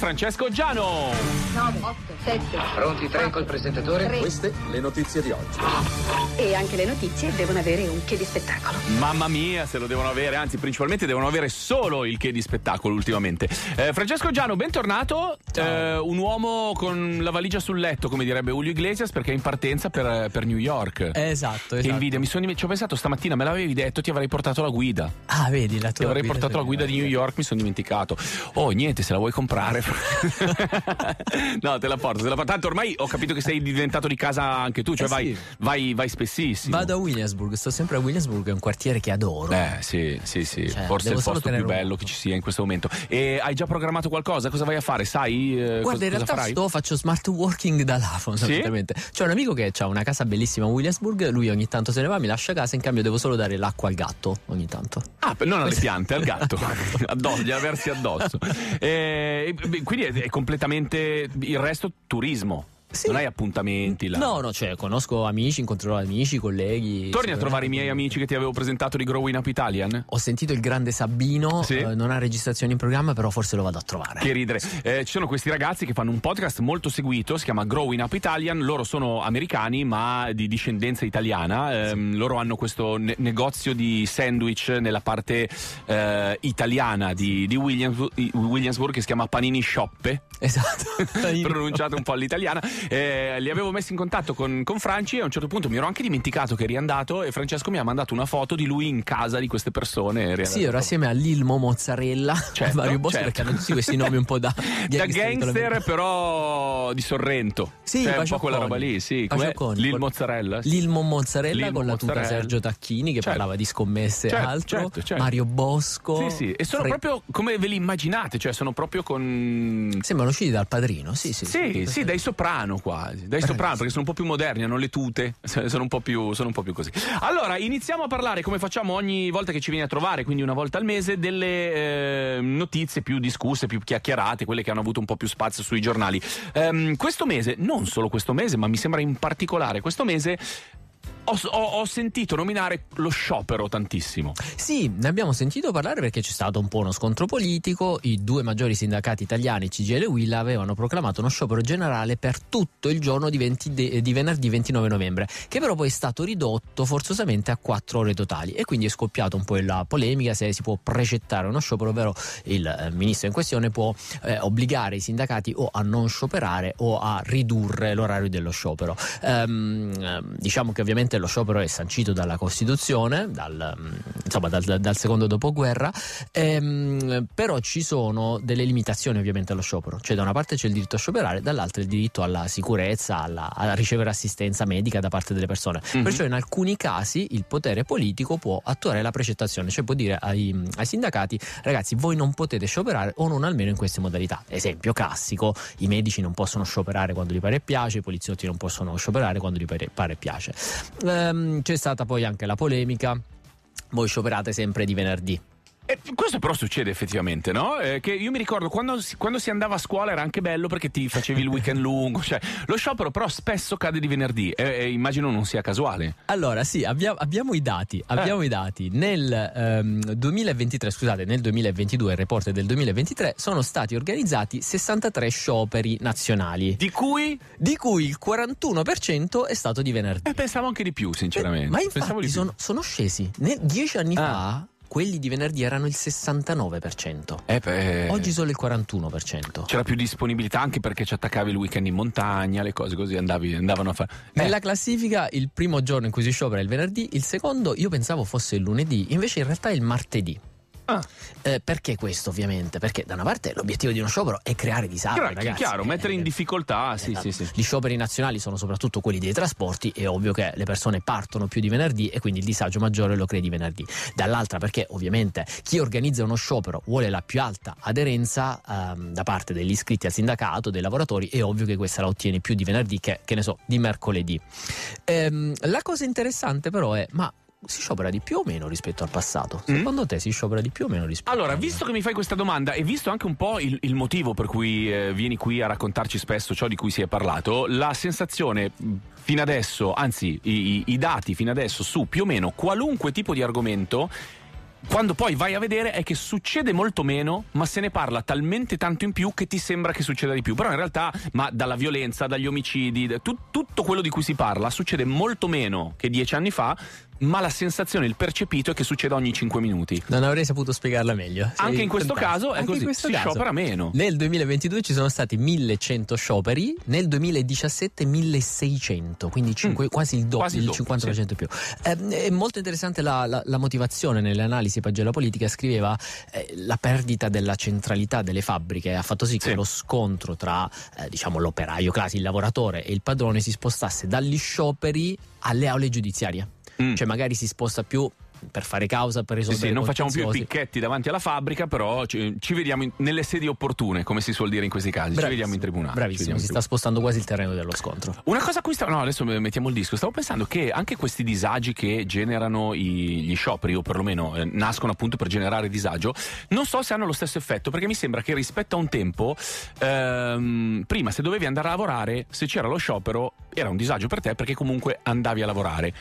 Francesco Giano. 9, 8, 7. Pronti tre col presentatore? 3. Queste le notizie di oggi. E anche le notizie devono avere un che di spettacolo. Mamma mia, se lo devono avere, anzi principalmente devono avere solo il che di spettacolo ultimamente. Eh, Francesco Giano, bentornato. Eh, un uomo con la valigia sul letto, come direbbe Julio Iglesias, perché è in partenza per, per New York. Esatto, esatto. Che invidia, mi sono, ci ho pensato stamattina, me l'avevi detto, ti avrei portato la guida. Ah, vedi, la tua Ti avrei guida portato la guida di New York, mi sono dimenticato. Oh, niente, se la vuoi comprare no, te la porto, te la porto. Tanto ormai ho capito che sei diventato di casa anche tu, cioè eh vai, sì. vai, vai, spessissimo. Vado a Williamsburg, sto sempre a Williamsburg, è un quartiere che adoro. Eh, sì, sì, sì. Cioè, Forse è il posto più bello che ci sia in questo momento. E hai già programmato qualcosa? Cosa vai a fare? Sai? Eh, Guarda, in realtà sto, faccio smart working da là, fondamentalmente. Sì? C'è un amico che ha una casa bellissima a Williamsburg, lui ogni tanto se ne va, mi lascia casa, in cambio devo solo dare l'acqua al gatto ogni tanto. Ah, non alle piante, al gatto. addosso, gliela versi addosso. Eh, e, quindi è, è completamente il resto turismo. Sì. Non hai appuntamenti là? No, no, cioè, conosco amici, incontrerò amici, colleghi. Torni a trovare i miei amici che ti avevo presentato di Growing Up Italian. Ho sentito il grande Sabino, sì. eh, non ha registrazioni in programma, però forse lo vado a trovare. Che ridere. Eh, ci sono questi ragazzi che fanno un podcast molto seguito, si chiama Growing Up Italian. Loro sono americani, ma di discendenza italiana. Eh, sì. Loro hanno questo ne- negozio di sandwich nella parte eh, italiana di, di Williams- Williamsburg che si chiama Panini Shoppe. Esatto. Pronunciato un po' all'italiana. Eh, li avevo messi in contatto con, con, Franci e a un certo punto mi ero anche dimenticato che eri andato e Francesco mi ha mandato una foto di lui in casa di queste persone. Sì, ero assieme a Lilmo Mozzarella, certo, Mario Bossi, certo. perché hanno tutti questi nomi un po' da... da gangster però di Sorrento. Sì, cioè, un po' quella roba lì, sì. Lil Mozzarella. Sì. Lilmo Mozzarella Lil con la tuta Sergio Tacchini che certo. parlava di scommesse e certo, altro. Certo, certo. Mario Bosco. Sì, sì. E sono Fre- proprio come ve li immaginate, cioè sono proprio con... Sembrano usciti dal padrino, sì, sì. Sì, sì, dai soprano soprano quasi. Dai soprano, perché sono un po' più moderni, hanno le tute, sono un po' più, un po più così. Allora, iniziamo a parlare, come facciamo ogni volta che ci vieni a trovare, quindi una volta al mese, delle eh, notizie più discusse, più chiacchierate, quelle che hanno avuto un po' più spazio sui giornali. Um, questo mese, non solo questo mese, ma mi sembra in particolare questo mese, ho, ho, ho, sentito nominare lo sciopero tantissimo. Sì, ne abbiamo sentito parlare perché c'è stato un po' uno scontro politico. I due maggiori sindacati italiani, CGL e Willa, avevano proclamato uno sciopero generale per tutto il giorno di, 20, di, venerdì 29 novembre, che però poi è stato ridotto forzosamente a quattro ore totali. E quindi è scoppiata un po' la polemica se si può precettare uno sciopero, ovvero il eh, ministro in questione può eh, obbligare i sindacati o a non scioperare o a ridurre l'orario dello sciopero. Ehm, diciamo che ovviamente Ovviamente lo sciopero è sancito dalla Costituzione, dal, mm, insomma, dal, dal secondo dopoguerra, ehm, però ci sono delle limitazioni ovviamente allo sciopero, cioè da una parte c'è il diritto a scioperare, dall'altra il diritto alla sicurezza, alla, a ricevere assistenza medica da parte delle persone. Mm-hmm. Perciò in alcuni casi il potere politico può attuare la precettazione, cioè può dire ai, ai sindacati ragazzi voi non potete scioperare o non almeno in queste modalità. Esempio classico, i medici non possono scioperare quando gli pare e piace, i poliziotti non possono scioperare quando gli pare, pare e piace ehm, c'è stata poi anche la polemica voi scioperate sempre di venerdì e eh, questo però succede effettivamente, no? Eh, che io mi ricordo quando si, quando si, andava a scuola era anche bello perché ti facevi il weekend lungo. Cioè, lo sciopero però spesso cade di venerdì e, eh, e eh, immagino non sia casuale. Allora, sì, abbiamo, abbiamo i dati. Abbiamo eh. i dati. Nel ehm, 2023, scusate, nel 2022, il report del 2023, sono stati organizzati 63 scioperi nazionali. Di cui? Di cui il 41% è stato di venerdì. Eh, pensavo anche di più, sinceramente. Eh, ma infatti sono, sono, scesi. Nel, dieci anni ah. fa quelli di venerdì erano il 69%. Eh, beh, Oggi solo il 41%. C'era più disponibilità anche perché ci attaccavi il weekend in montagna, le cose così andavi, andavano a fare. Eh. Nella classifica il primo giorno in cui si sciopera è il venerdì, il secondo io pensavo fosse il lunedì, invece in realtà è il martedì. Ah. Eh, perché questo ovviamente? Perché da una parte l'obiettivo di uno sciopero è creare disagio. Chiaro, chiaro mettere in eh, difficoltà. Eh, sì, sì, esatto. sì. Gli scioperi nazionali sono soprattutto quelli dei trasporti, è ovvio che le persone partono più di venerdì e quindi il disagio maggiore lo crei di venerdì. Dall'altra perché ovviamente chi organizza uno sciopero vuole la più alta aderenza ehm, da parte degli iscritti al sindacato, dei lavoratori, è ovvio che questa la ottieni più di venerdì che, che ne so, di mercoledì. Ehm, la cosa interessante però è, ma si sciopera di più o meno rispetto al passato? Mm? Secondo mm. te si sciopera di più o meno rispetto Allora, visto che mi fai questa domanda e visto anche un po' il, il motivo per cui eh, vieni qui a raccontarci spesso ciò di cui si è parlato, la sensazione mm, fino adesso, anzi i, i dati fino adesso su più o meno qualunque tipo di argomento quando poi vai a vedere è che succede molto meno, ma se ne parla talmente tanto in più che ti sembra che succeda di più. Però in realtà, ma dalla violenza, dagli omicidi, tu, tutto quello di cui si parla succede molto meno che dieci anni fa, ma la sensazione, il percepito è che succede ogni 5 minuti. Non avrei saputo spiegarla meglio. Sei Anche in questo fantastico. caso è Anche così, questo si caso. sciopera meno. Nel 2022 ci sono stati 1100 scioperi, nel 2017 1600, quindi 5, mm. quasi il doppio, il, 50% sì. più. Eh, è molto interessante la, la, la motivazione nell'analisi Pagella Politica, scriveva eh, la perdita della centralità delle fabbriche ha fatto sì che sì. lo scontro tra eh, diciamo, l'operaio classico, il lavoratore e il padrone si spostasse dagli scioperi alle aule giudiziarie. Mm. Cioè magari si sposta più per fare causa, per risolvere sì, sì, non facciamo più i picchetti davanti alla fabbrica, però ci, ci vediamo in, nelle sedi opportune, come si suol dire in questi casi. Bravissimo, ci vediamo in tribunale. Bravissimo, si tribunale. sta spostando quasi il terreno dello scontro. Una cosa a cui stavo, no, adesso mettiamo il disco. Stavo pensando che anche questi disagi che generano i, gli scioperi, o perlomeno eh, nascono appunto per generare disagio, non so se hanno lo stesso effetto, perché mi sembra che rispetto a un tempo, ehm, prima se dovevi andare a lavorare, se c'era lo sciopero, era un disagio per te perché comunque andavi a lavorare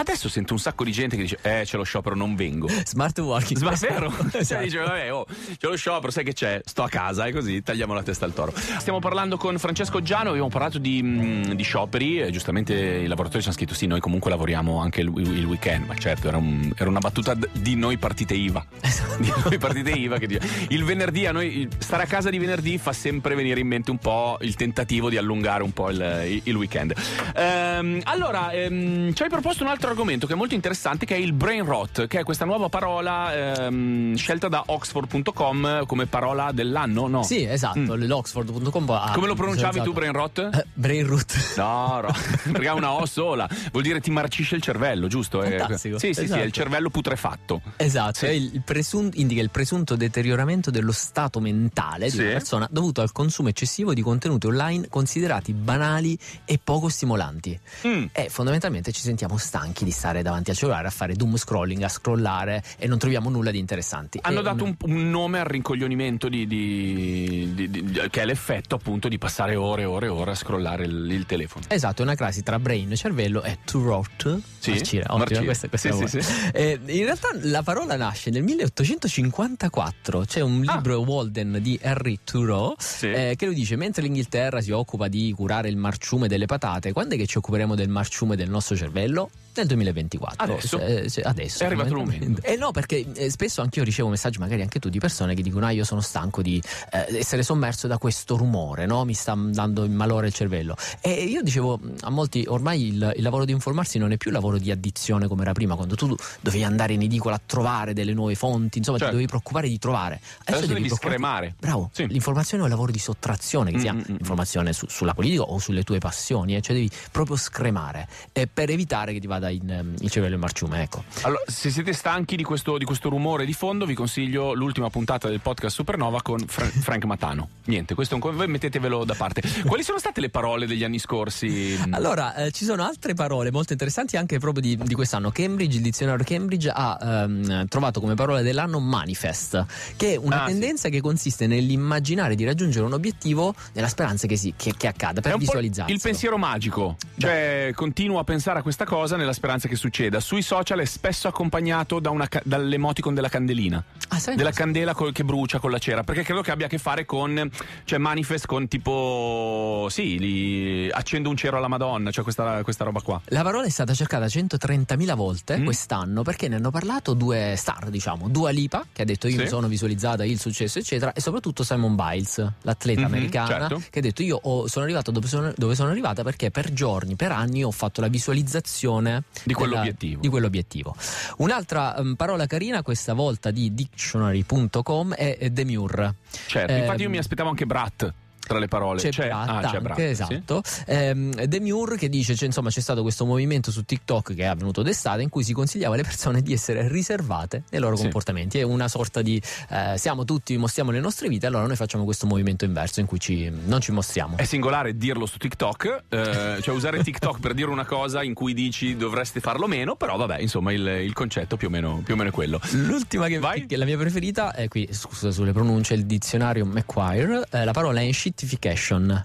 Adesso sento un sacco di gente che dice: Eh, c'è lo sciopero, non vengo. Smart working. Smart vero? esatto. Cioè, dice, vabbè, oh, c'è lo sciopero, sai che c'è? Sto a casa e così tagliamo la testa al toro. Stiamo parlando con Francesco Giano, abbiamo parlato di, mh, mm, di scioperi. E giustamente i lavoratori ci hanno scritto: sì, noi comunque lavoriamo anche il, il weekend. Ma certo, era, un, era, una battuta di noi partite IVA. Esatto. Di noi partite IVA che dice: Il venerdì a noi stare a casa di venerdì fa sempre venire in mente un po' il tentativo di allungare un po' il, il weekend. Ehm, allora, ehm, ci hai proposto un altro argomento che è molto interessante che è il brain rot, che è questa nuova parola ehm, scelta da oxford.com come parola dell'anno, no? Sì, esatto, mm. l'oxford.com. Come lo pronunciavi tu brain rot? Eh, brain root. No, no, perché ha una O sola, vuol dire ti marcisce il cervello, giusto? Eh, Fantastico. Sì, sì, esatto. sì, è il esatto. cervello putrefatto. Esatto, sì. il presun- indica il presunto deterioramento dello stato mentale sì. una persona dovuto al consumo eccessivo di contenuti online considerati banali e poco stimolanti. Mm. E fondamentalmente ci sentiamo stanchi stanchi di stare davanti al cellulare a fare doom scrolling, a scrollare e non troviamo nulla di interessante. Hanno e, dato mm, un, un, nome al rincoglionimento di, di, di, che è l'effetto appunto di passare ore e ore e ore a scrollare il, il telefono. Esatto, è una crasi tra brain e cervello è to rot. Sì, marcire, ottima, questa, questa sì, sì, sì. Eh, in realtà la parola nasce nel 1854, c'è un ah. libro ah. Walden di Henry Thoreau eh, che lo dice mentre l'Inghilterra si occupa di curare il marciume delle patate, quando è che ci occuperemo del marciume del nostro cervello? Nel 2024. Adesso? Se, eh, se, adesso. È arrivato il momento. Eh no, perché eh, spesso anch'io ricevo messaggi, magari anche tu, di persone che dicono: Ah, io sono stanco di eh, essere sommerso da questo rumore, no? mi sta dando in malore il cervello. E io dicevo mm, a molti: ormai il, il lavoro di informarsi non è più lavoro di addizione come era prima, quando tu dovevi andare in edicola a trovare delle nuove fonti, insomma, cioè, ti certo. dovevi preoccupare di trovare. Adesso, adesso devi, devi scremare. Bravo, sì. l'informazione è un lavoro di sottrazione, che sia mm, mm, mm. informazione su, sulla politica o sulle tue passioni, eh, cioè devi proprio scremare eh, per evitare che ti vada vada in, ehm, in cervello marciume. Ecco. Allora, se siete stanchi di questo, di questo, rumore di fondo, vi consiglio l'ultima puntata del podcast Supernova con Fra- Frank Matano. Niente, questo è un voi mettetevelo da parte. Quali sono state le parole degli anni scorsi? Allora, eh, ci sono altre parole molto interessanti anche proprio di, di quest'anno. Cambridge, il dizionario Cambridge ha ehm, trovato come parola dell'anno manifest, che è una ah, tendenza sì. che consiste nell'immaginare di raggiungere un obiettivo nella speranza che, si, che, che accada, per visualizzare. Il pensiero magico, cioè Beh. continuo a pensare a questa cosa nella la speranza che succeda. Sui social è spesso accompagnato da una, dall'emoticon della candelina. Ah, sai della cosa? candela col, che brucia con la cera. Perché credo che abbia a che fare con. Cioè, manifest con tipo. Sì, li, accendo un cero alla Madonna, cioè questa, questa, roba qua. La parola è stata cercata 130.000 volte mm. quest'anno perché ne hanno parlato due star, diciamo. Dua Lipa, che ha detto io sì. mi sono visualizzata il successo, eccetera, e soprattutto Simon Biles, l'atleta mm-hmm, americana, certo. che ha detto io ho, sono arrivato dove sono, dove sono arrivata perché per giorni, per anni ho fatto la visualizzazione di, quell'obiettivo. Della, di quell'obiettivo. Un'altra um, parola carina, questa volta di dictionary.com, è eh, demure. Certo, eh, infatti ehm, io mi aspettavo anche Brat tra le parole. C'è, c'è Bratt, ah, Bratt esatto. Sì. Ehm, Demure che dice, c'è, insomma, c'è stato questo movimento su TikTok che è avvenuto d'estate in cui si consigliava alle persone di essere riservate nei loro sì. comportamenti. È una sorta di eh, siamo tutti, mostriamo le nostre vite, allora noi facciamo questo movimento inverso in cui ci, non ci mostriamo. È singolare dirlo su TikTok, eh, cioè usare TikTok per dire una cosa in cui dici dovreste farlo meno, però vabbè, insomma, il, il concetto più o, meno, più o, meno, è quello. L'ultima che, Vai? che la mia preferita è qui, scusa sulle pronunce, il dizionario McQuire, eh, la parola è ancient shittification.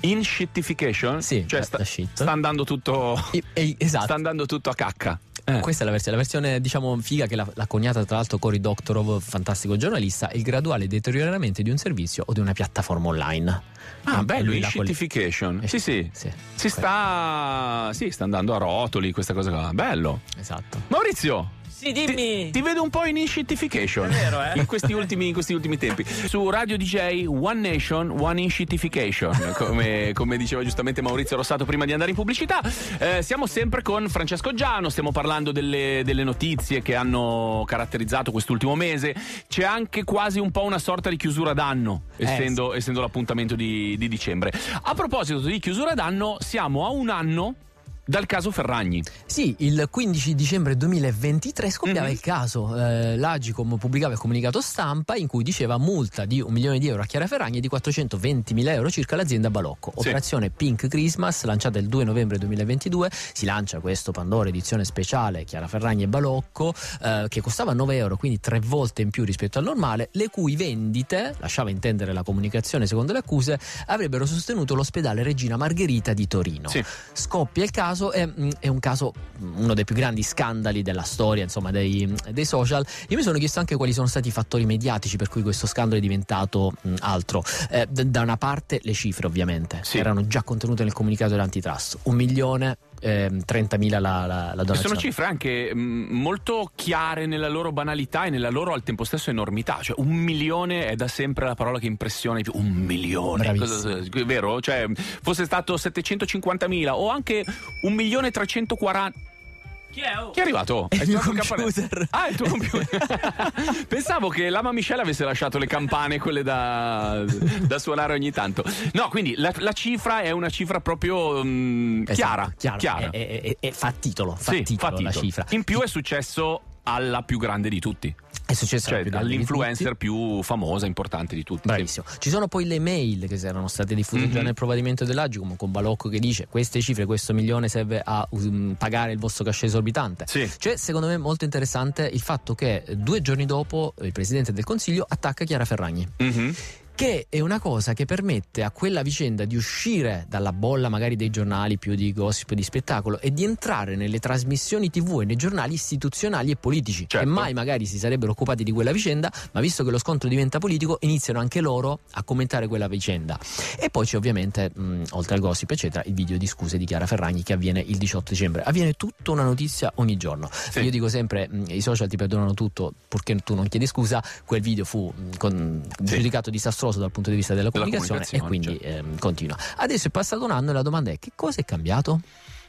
In shitification? Sì, cioè sta, shit. sta, andando tutto, e, e, esatto. sta andando tutto a cacca. Eh. Questa è la versione, la versione diciamo figa che l'ha, l'ha coniata tra l'altro Cory Doctorov, fantastico giornalista, il graduale deterioramento di un servizio o di una piattaforma online. Ah, bello, in shitification. Col- eh, sì, sì. sì. Si, sta, sì, sta andando a rotoli questa cosa qua. Bello. Esatto. Maurizio, sì, dimmi. Ti, ti vedo un po' in inscientification. È vero, eh? In questi, ultimi, in questi ultimi, tempi. Su Radio DJ, One Nation, One Inscientification. Come, come diceva giustamente Maurizio Rossato prima di andare in pubblicità. Eh, siamo sempre con Francesco Giano, stiamo parlando delle, delle notizie che hanno caratterizzato quest'ultimo mese. C'è anche quasi un po' una sorta di chiusura d'anno, eh, essendo, sì. essendo l'appuntamento di, di dicembre. A proposito di chiusura d'anno, siamo a un anno dal caso Ferragni. Sì, il 15 dicembre 2023 scoppiava mm-hmm. il caso. Eh, L'Agicom pubblicava il comunicato stampa in cui diceva multa di un milione di euro a Chiara Ferragni e di 420 mila euro circa l'azienda Balocco. Operazione sì. Pink Christmas lanciata il 2 novembre 2022. Si lancia questo Pandora edizione speciale Chiara Ferragni e Balocco eh, che costava 9 euro, quindi tre volte in più rispetto al normale, le cui vendite, lasciava intendere la comunicazione secondo le accuse, avrebbero sostenuto l'ospedale Regina Margherita di Torino. Sì. Scoppia il caso caso è, mm, è un caso, mm, uno dei più grandi scandali della storia, insomma, dei, mm, dei, social. Io mi sono chiesto anche quali sono stati i fattori mediatici per cui questo scandalo è diventato mh, altro. Eh, da una parte le cifre, ovviamente, sì. erano già contenute nel comunicato dell'antitrust. Un milione ehm, 30.000 la, la, la donazione. Sono cifre anche mh, mm, molto chiare nella loro banalità e nella loro al tempo stesso enormità. Cioè, un milione è da sempre la parola che impressiona di più. Un milione, cosa, vero? Cioè, fosse stato 750.000 o anche un milione 1.340.000 chi è? Oh? Chi è arrivato? È il mio computer. Ah, il tuo computer. Pensavo che l'ama Michelle avesse lasciato le campane, quelle da, da suonare ogni tanto. No, quindi la, la cifra è una cifra proprio um, chiara. Chiaro. Chiara. È, è, fa titolo, fa sì, titolo, fa titolo. la cifra. In più è successo alla più grande di tutti è successo cioè, all'influencer più famosa, importante di tutti. Bravissimo. Sì. Ci sono poi le mail che erano state diffuse mm-hmm. già mhm. nel provvedimento dell'Agicom con Balocco che dice queste cifre, questo milione serve a um, pagare il vostro cachet esorbitante. Sì. Cioè, secondo me è molto interessante il fatto che eh, due giorni dopo il Presidente del Consiglio attacca Chiara Ferragni. Mm-hmm che è una cosa che permette a quella vicenda di uscire dalla bolla magari dei giornali più di gossip e di spettacolo e di entrare nelle trasmissioni tv e nei giornali istituzionali e politici certo. che mai magari si sarebbero occupati di quella vicenda ma visto che lo scontro diventa politico iniziano anche loro a commentare quella vicenda e poi c'è ovviamente mh, oltre al gossip eccetera il video di scuse di Chiara Ferragni che avviene il 18 dicembre avviene tutta una notizia ogni giorno sì. io dico sempre mh, i social ti perdonano tutto purché tu non chiedi scusa quel video fu mh, con, sì. giudicato disastroso disastroso dal punto di vista della comunicazione, comunicazione e quindi certo. ehm, continua. Adesso è passato un anno e la domanda è che cosa è cambiato?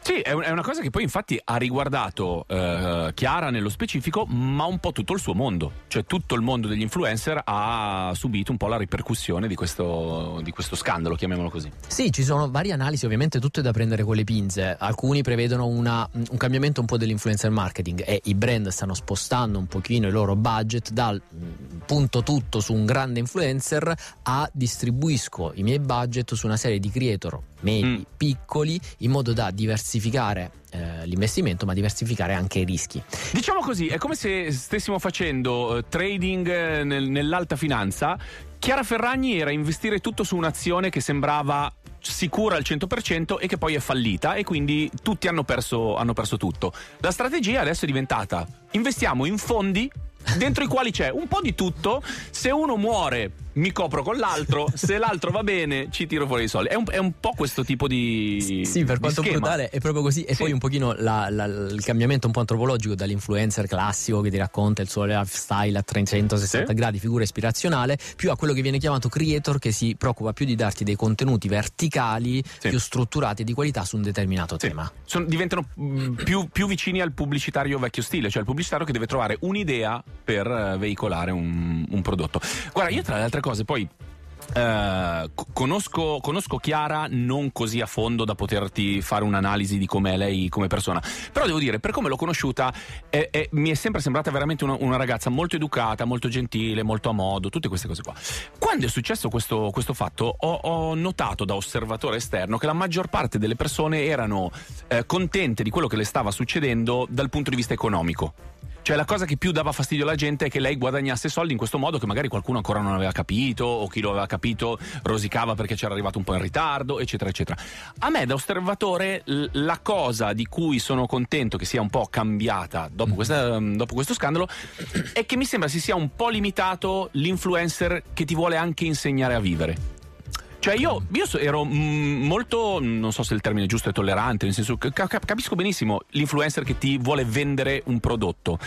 Sì, è, una cosa che poi infatti ha riguardato eh, Chiara nello specifico, ma un po' tutto il suo mondo. Cioè tutto il mondo degli influencer ha subito un po' la ripercussione di questo, di questo scandalo, chiamiamolo così. Sì, ci sono varie analisi, ovviamente tutte da prendere con le pinze. Alcuni prevedono una, un cambiamento un po' dell'influencer marketing e i brand stanno spostando un pochino i loro budget dal mm, punto tutto su un grande influencer a distribuisco i miei budget su una serie di creator medi, mm. piccoli, in modo da diversificare diversificare eh, l'investimento, ma diversificare anche i rischi. Diciamo così, è come se stessimo facendo eh, trading eh, nel, nell'alta finanza. Chiara Ferragni era investire tutto su un'azione che sembrava sicura al 100% e che poi è fallita e quindi tutti hanno perso, hanno perso tutto. La strategia adesso è diventata investiamo in fondi dentro i quali c'è un po' di tutto, se uno muore mi copro con l'altro, se l'altro va bene ci tiro fuori i soldi. È un, è un po' questo tipo di. Sì, per quanto schema. brutale è proprio così. E sì. poi un pochino la, la, il cambiamento un po' antropologico dall'influencer classico che ti racconta il suo lifestyle a 360 sì. gradi, figura ispirazionale, più a quello che viene chiamato creator che si preoccupa più di darti dei contenuti verticali, sì. più strutturati di qualità su un determinato tema. Sono, diventano mm, più, più, vicini al pubblicitario vecchio stile, cioè al pubblicitario che deve trovare un'idea per eh, veicolare un, un prodotto. Guarda, io tra le altre cose cose. Poi Uh, conosco, conosco, Chiara non così a fondo da poterti fare un'analisi di come è lei come persona, però devo dire, per come l'ho conosciuta, è, è, mi è sempre sembrata veramente una, una, ragazza molto educata, molto gentile, molto a modo, tutte queste cose qua. Quando è successo questo, questo fatto, ho, ho, notato da osservatore esterno che la maggior parte delle persone erano eh, contente di quello che le stava succedendo dal punto di vista economico. Cioè la cosa che più dava fastidio alla gente è che lei guadagnasse soldi in questo modo che magari qualcuno ancora non aveva capito o chi lo aveva capito rosicava perché c'era arrivato un po' in ritardo, eccetera, eccetera. A me da osservatore la cosa di cui sono contento che sia un po' cambiata dopo, mm-hmm. questa, mm, dopo questo scandalo è che mi sembra si sia un po' limitato l'influencer che ti vuole anche insegnare a vivere. Cioè io, io ero mm, molto, non so se il termine giusto è tollerante, nel senso che capisco benissimo l'influencer che ti vuole vendere un prodotto.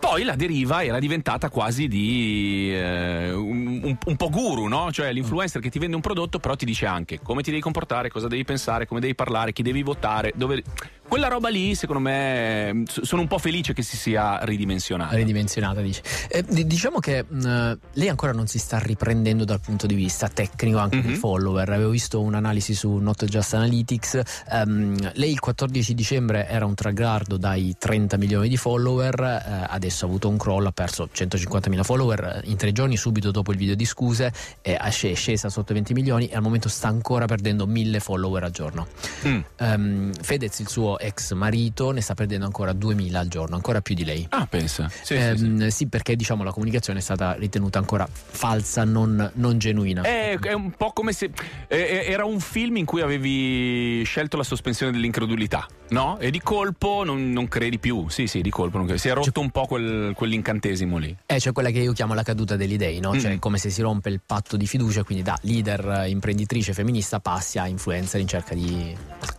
Poi la deriva era diventata quasi di eh, un, un, po' guru, no? Cioè l'influencer che ti vende un prodotto però ti dice anche come ti devi comportare, cosa devi pensare, come devi parlare, chi devi votare, dove quella roba lì, secondo me, mm, sono un po' felice che si sia ridimensionata. Ridimensionata, dice. Eh, diciamo che mh, mm, lei ancora non si sta riprendendo dal punto di vista tecnico anche mm-hmm. dei follower. Avevo visto un'analisi su Not Just Analytics. Um, lei il 14 dicembre era un tragardo dai 30 milioni di follower, eh, adesso ha avuto un crollo, ha perso 150 mila follower eh, in tre giorni, subito dopo il video di scuse, eh, è scesa sotto i 20 milioni e al momento sta ancora perdendo mille follower al giorno. Mm. Um, Fedez, il suo ex marito ne sta perdendo ancora 2000 al giorno, ancora più di lei. Ah, pensa. Sì, eh, sì, ehm, sì. sì perché diciamo la comunicazione è stata ritenuta ancora falsa, non, non genuina. È, eh, è, un po' come se eh, eh, era un film in cui avevi scelto la sospensione dell'incredulità, no? E di colpo non, non credi più. Sì, sì, di colpo non credi. Si è rotto cioè, un po' quel, quell'incantesimo lì. Eh, cioè quella che io chiamo la caduta degli dei, no? Cioè mm. Cioè, come se si rompe il patto di fiducia, quindi da leader imprenditrice femminista passi a influencer in cerca di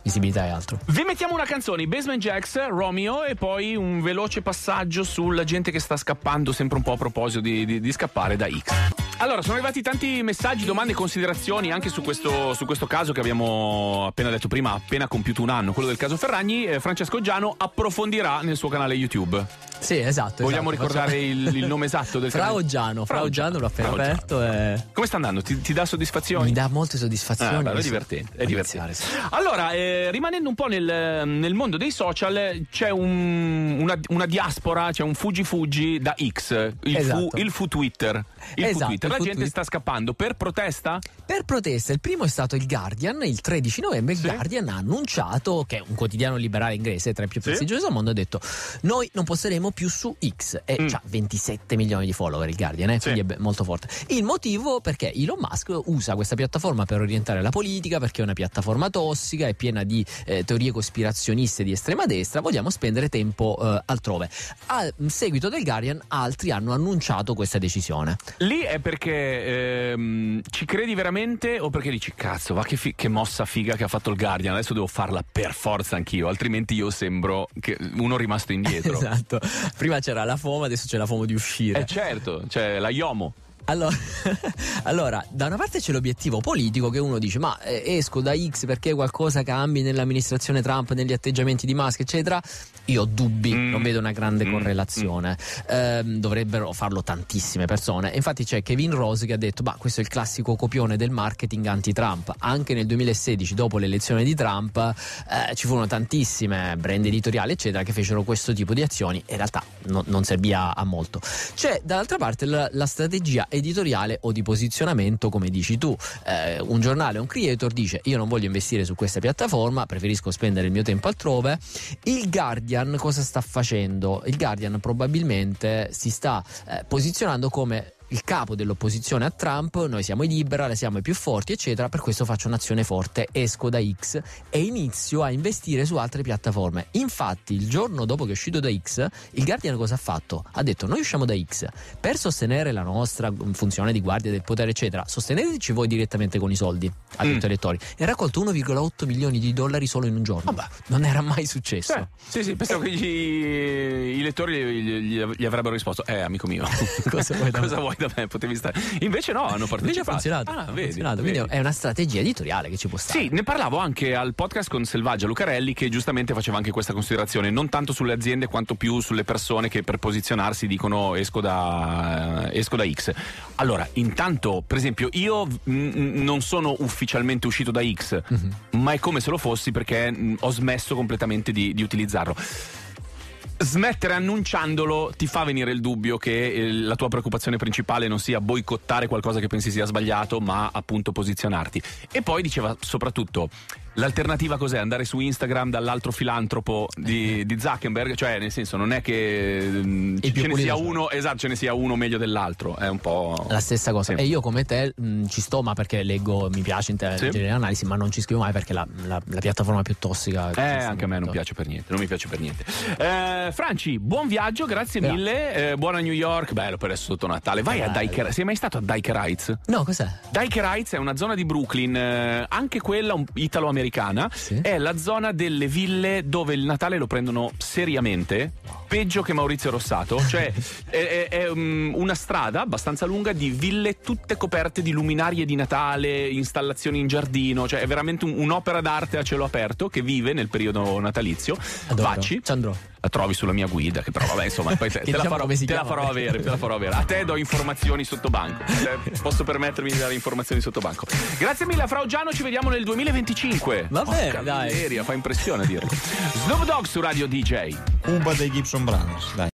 visibilità e altro. Vi mettiamo una canzone, Basement Jacks, Romeo e poi un veloce passaggio sulla gente che sta scappando, sempre un po' a proposito di, di, di scappare da X. Allora, sono arrivati tanti messaggi, domande e considerazioni anche su questo, su questo, caso che abbiamo appena detto prima, appena compiuto un anno, quello del caso Ferragni. Eh, Francesco Giano approfondirà nel suo canale YouTube. Sì, esatto. Vogliamo esatto, ricordare il, il, nome esatto del Fraugiano. Fraugiano l'ho appena aperto. E... Come sta andando? Ti, ti, dà soddisfazioni? Mi dà molte soddisfazioni. Ah, allora, è divertente. È divertente. Allora, eh, rimanendo un po' nel, nel, mondo dei social, c'è un, una, una, diaspora, c'è un fuggi fuggi da X, il, esatto. fu, il fu Twitter. Il esatto, fu Twitter. La gente Twitter. sta scappando per protesta? Per protesta. Il primo è stato il Guardian. Il 13 novembre il sì. Guardian ha annunciato, che è un quotidiano liberale inglese tra i più prestigiosi sì. al mondo, ha detto noi non posseremo tantissimo più su X e mm. ha 27 milioni di follower il Guardian, eh? sì. quindi è molto forte. Il motivo perché Elon Musk usa questa piattaforma per orientare la politica, perché è una piattaforma tossica, è piena di eh, teorie cospirazioniste di estrema destra, vogliamo spendere tempo eh, altrove. A seguito del Guardian altri hanno annunciato questa decisione. Lì è perché ehm, ci credi veramente o perché dici cazzo, va che, fi- che mossa figa che ha fatto il Guardian, adesso devo farla per forza anch'io, altrimenti io sembro uno rimasto indietro. esatto prima c'era la FOMO, adesso c'è la FOMO di uscire. Eh certo, c'è la YOMO. Allora, allora, da una parte c'è l'obiettivo politico che uno dice ma eh, esco da X perché qualcosa cambi nell'amministrazione Trump, negli atteggiamenti di Musk, eccetera. Io ho dubbi, mm. non vedo una grande mm. correlazione. Mm. Eh, dovrebbero farlo tantissime persone. Infatti c'è Kevin Rose che ha detto ma questo è il classico copione del marketing anti-Trump. Anche nel 2016, dopo l'elezione di Trump, eh, ci furono tantissime brand editoriali, eccetera, che fecero questo tipo di azioni. In realtà no, non servì a, molto. C'è dall'altra parte la, la strategia editoriale o di posizionamento, come dici tu. Eh, un giornale, un creator dice io non voglio investire su questa piattaforma, preferisco spendere il mio tempo altrove. Il Guardian cosa sta facendo? Il Guardian probabilmente si sta eh, posizionando come il capo dell'opposizione a Trump, noi siamo i liberali, siamo i più forti, eccetera, per questo faccio un'azione forte, esco da X e inizio a investire su altre piattaforme. Infatti, il giorno dopo che è uscito da X, il Guardian cosa ha fatto? Ha detto "Noi usciamo da X per sostenere la nostra mm, funzione di guardia del potere, eccetera. Sosteneteci voi direttamente con i soldi agli mm. elettori". E ha raccolto 1,8 milioni di dollari solo in un giorno. Vabbè. Non era mai successo. Eh, sì, sì, pensavo eh. che gli, i lettori gli, gli, gli, avrebbero risposto "Eh, amico mio, cosa vuoi da Cosa vuoi da me, potevi stare. Invece no, hanno partecipato. Invece ha funzionato. Ah, vedi, funzionato. Quindi è una strategia editoriale che ci può stare. Sì, ne parlavo anche al podcast con Selvaggia Lucarelli che giustamente faceva anche questa considerazione, non tanto sulle aziende quanto più sulle persone che per posizionarsi dicono esco da, esco da X. Allora, intanto, per esempio, io mh, mm, mm, non sono ufficialmente uscito da X, mm-hmm. ma è come se lo fossi perché mh, mm, ho smesso completamente di, di utilizzarlo smettere annunciandolo ti fa venire il dubbio che eh, la tua preoccupazione principale non sia boicottare qualcosa che pensi sia sbagliato, ma appunto posizionarti. E poi diceva soprattutto L'alternativa cos'è? Andare su Instagram dall'altro filantropo di, eh. di Zuckerberg? Cioè, nel senso, non è che mh, mm, ce ne sia uno, esatto, ce ne sia uno meglio dell'altro. È un po'. La stessa cosa. Sì. E io come te mh, mm, ci sto, ma perché leggo, mi piace inter- sì. leggere l'analisi, ma non ci scrivo mai perché la, la, la piattaforma più tossica. Eh, anche a me non piace per niente. Non mi piace per niente. Eh, Franci, buon viaggio, grazie Beh. mille. Eh, buona New York. Bello per essere sotto Natale. Vai Beh. a Dyker. Sei mai stato a Dyker Heights? No, cos'è? Dyker Heights è una zona di Brooklyn, eh, anche quella italo-americana americana, sì. è la zona delle ville dove il Natale lo prendono seriamente peggio che Maurizio Rossato. Cioè, è, è, è um, una strada abbastanza lunga di ville tutte coperte di luminarie di Natale, installazioni in giardino. Cioè, è veramente un, un'opera d'arte a cielo aperto che vive nel periodo natalizio. Adoro. Vacci. Ci andrò la trovi sulla mia guida. Che però, vabbè, insomma, poi te, te, diciamo la, farò, te la, farò, avere, te la farò avere. A te do informazioni sotto banco. Eh, posso permettermi di dare informazioni sotto banco. Grazie mille, Frau Giano. Ci vediamo nel 2025. Vabbè, Porca dai. Miseria, fa impressione dirlo. Snoop Dogg su Radio DJ. Cuba dei Gibson assombradas. Dai.